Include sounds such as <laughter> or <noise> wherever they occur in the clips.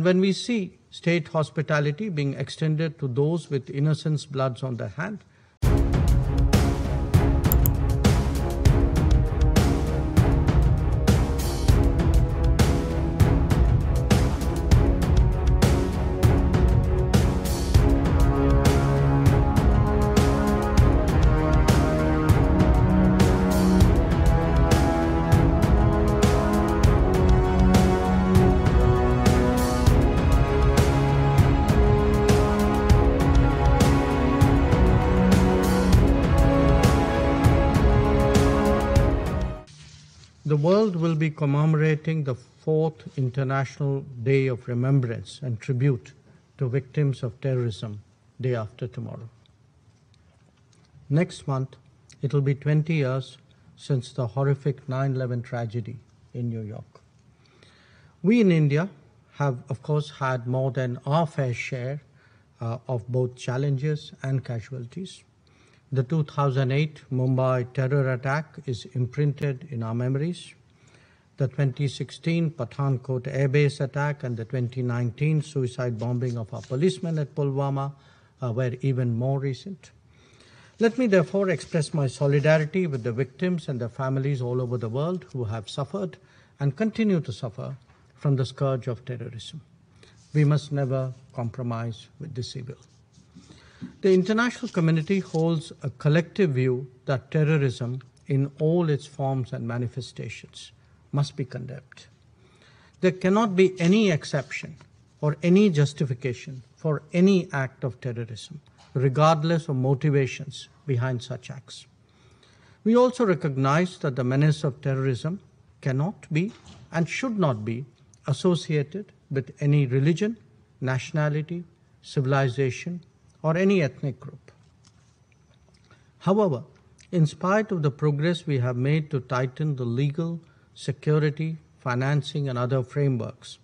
When we see state hospitality being extended to those with innocence bloods on their hand, The world will be commemorating the fourth International Day of Remembrance and Tribute to Victims of Terrorism day after tomorrow. Next month, it'll be 20 years since the horrific 9 11 tragedy in New York. We in India have, of course, had more than our fair share uh, of both challenges and casualties the 2008 Mumbai terror attack is imprinted in our memories. The 2016 Pathankot airbase attack and the 2019 suicide bombing of our policeman at Pulwama uh, were even more recent. Let me therefore express my solidarity with the victims and their families all over the world who have suffered and continue to suffer from the scourge of terrorism. We must never compromise with this evil. The international community holds a collective view that terrorism, in all its forms and manifestations, must be condemned. There cannot be any exception or any justification for any act of terrorism, regardless of motivations behind such acts. We also recognize that the menace of terrorism cannot be and should not be associated with any religion, nationality, civilization, or any ethnic group. However, in spite of the progress we have made to tighten the legal, security, financing, and other frameworks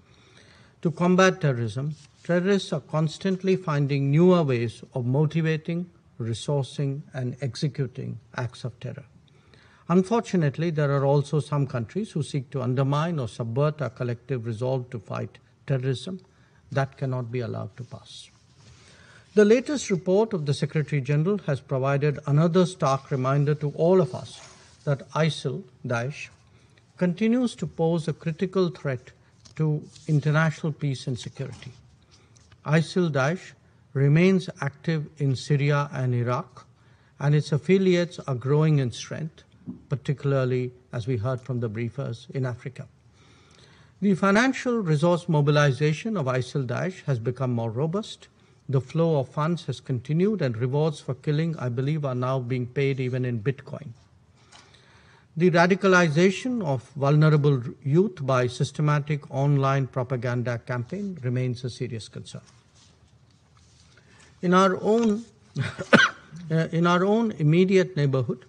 to combat terrorism, terrorists are constantly finding newer ways of motivating, resourcing, and executing acts of terror. Unfortunately, there are also some countries who seek to undermine or subvert our collective resolve to fight terrorism. That cannot be allowed to pass. The latest report of the Secretary General has provided another stark reminder to all of us that ISIL, Daesh, continues to pose a critical threat to international peace and security. ISIL Daesh remains active in Syria and Iraq, and its affiliates are growing in strength, particularly, as we heard from the briefers, in Africa. The financial resource mobilization of ISIL Daesh has become more robust the flow of funds has continued, and rewards for killing, I believe, are now being paid even in Bitcoin. The radicalization of vulnerable youth by systematic online propaganda campaign remains a serious concern. In our own, <coughs> uh, in our own immediate neighborhood,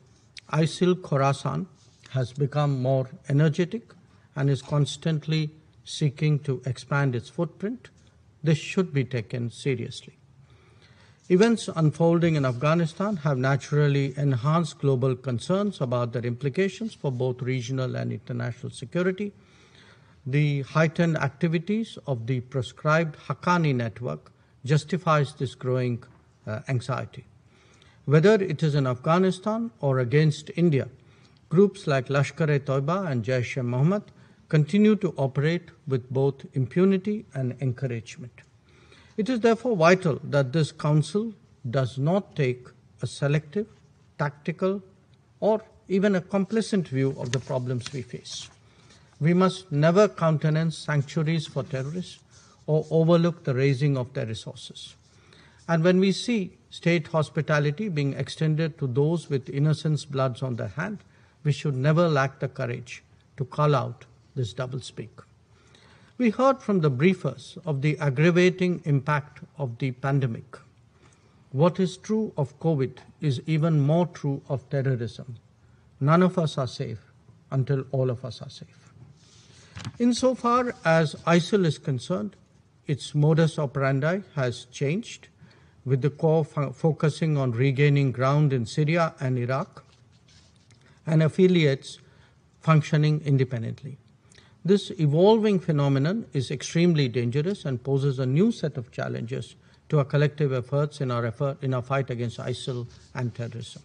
ISIL Khorasan has become more energetic and is constantly seeking to expand its footprint this should be taken seriously. Events unfolding in Afghanistan have naturally enhanced global concerns about their implications for both regional and international security. The heightened activities of the proscribed Haqqani network justifies this growing uh, anxiety. Whether it is in Afghanistan or against India, groups like Lashkar-e-Toiba and Jaish-e-Mohammed continue to operate with both impunity and encouragement. It is therefore vital that this Council does not take a selective, tactical, or even a complacent view of the problems we face. We must never countenance sanctuaries for terrorists or overlook the raising of their resources. And when we see state hospitality being extended to those with innocence' bloods on their hand, we should never lack the courage to call out this doublespeak. We heard from the briefers of the aggravating impact of the pandemic. What is true of COVID is even more true of terrorism. None of us are safe until all of us are safe. Insofar as ISIL is concerned, its modus operandi has changed, with the core focusing on regaining ground in Syria and Iraq and affiliates functioning independently. This evolving phenomenon is extremely dangerous and poses a new set of challenges to our collective efforts in our effort in our fight against ISIL and terrorism.